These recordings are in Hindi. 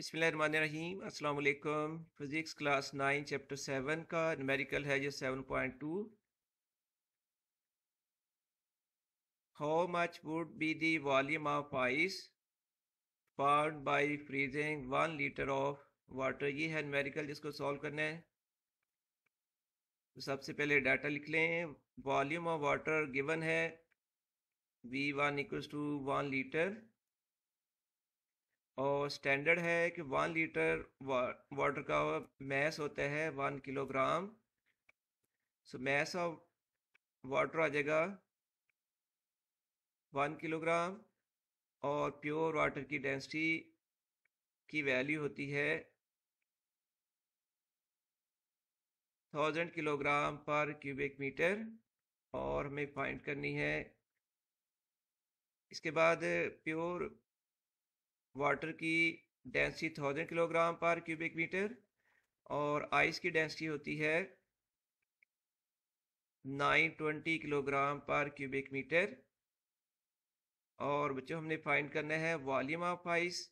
अस्सलाम वालेकुम physics class nine chapter seven का नमेरिकल है ये seven point two how much would be the volume of ice found by freezing one litre of water ये है नमेरिकल जिसको सॉल्व करना है तो सबसे पहले डाटा लिख लें वॉल्यूम ऑफ वाटर गिवन है v one equals to one litre और स्टैंडर्ड है कि वन लीटर वाटर का मैस होता है one kilogram so mass of water आ जाएगा वन किलोग्राम और प्योर वाटर की डेंसिटी की वैल्यू होती है thousand kilogram per cubic metre और हमें फाइंड करनी है इसके बाद प्योर वाटर की density thousand kilogram per cubic metre और आइस की डेंसिटी होती है nine twenty kilogram per cubic metre और बच्चों हमने फाइंड करना है वॉल्यूम ऑफ आइस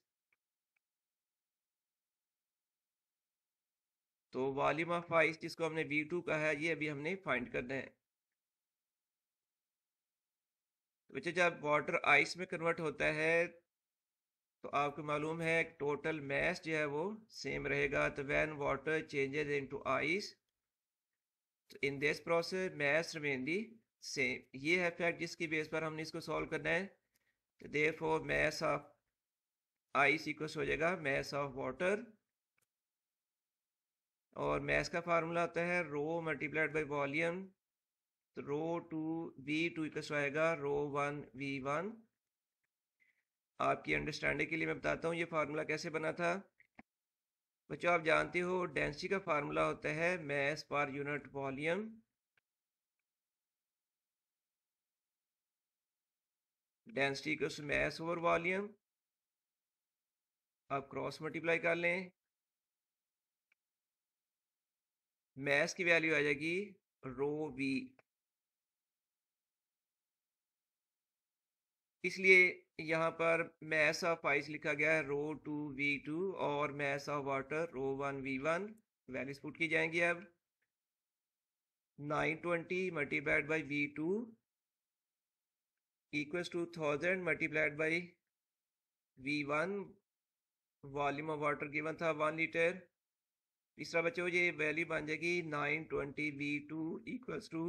तो वॉल्यूम ऑफ आइस जिसको हमने वी टू कहा है ये अभी हमने फाइंड करना है तो बच्चे जब वाटर आइस में कन्वर्ट होता है तो आपको मालूम है टोटल मैस जो है वो सेम रहेगा तो when water changes into ice तो in this process mass remain the same ये है फैक्ट जिसकी बेस पर हमने इसको सॉल्व करना है तो therefore mass of ice equals हो जाएगा मैस ऑफ वाटर और मैस का फार्मूला आता है रो मल्टीप्लाइड बाई वॉल्यूम तो rho two v two equals आएगा रो वन वी वन आपकी अंडरस्टैंडिंग के लिए मैं बताता हूँ ये फार्मूला कैसे बना था बच्चों आप जानते हो डेंसिटी का फार्मूला होता है mass per unit volume density को मैस ओवर वॉल्यूम आप क्रॉस मल्टीप्लाई कर लें मैस की वैल्यू आ जाएगी रो वी इसलिए यहाँ पर मैस ऑफ पाइस लिखा गया है रो टू वी टू और of water rho one v one values put की जाएंगी अब nine twenty multiplied by v two equals to thousand multiplied by v one volume of water given था वन लीटर तीसरा बच्चों ये वैल्यू बन जाएगी nine twenty v two equals to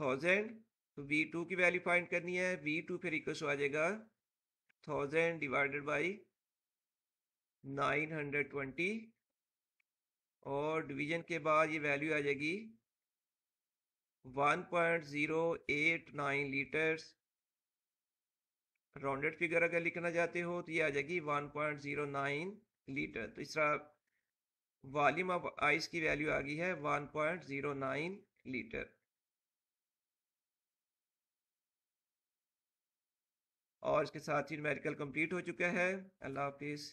thousand तो वी टू की वैल्यू फाइंड करनी है वी टू फिर इक्वस आ जाएगा thousand divided by nine hundred twenty और डिवीजन के बाद ये वैल्यू आ जाएगी one point zero eight nine litres rounded figure अगर लिखना चाहते हो तो ये आ जाएगी one point zero nine litre तो इस तरह वॉल्यूम ऑफ आइस की वैल्यू आ गई है one point zero nine litre और इसके साथ ही मेडिकल कंप्लीट हो चुका है अल्लाह हाफिज़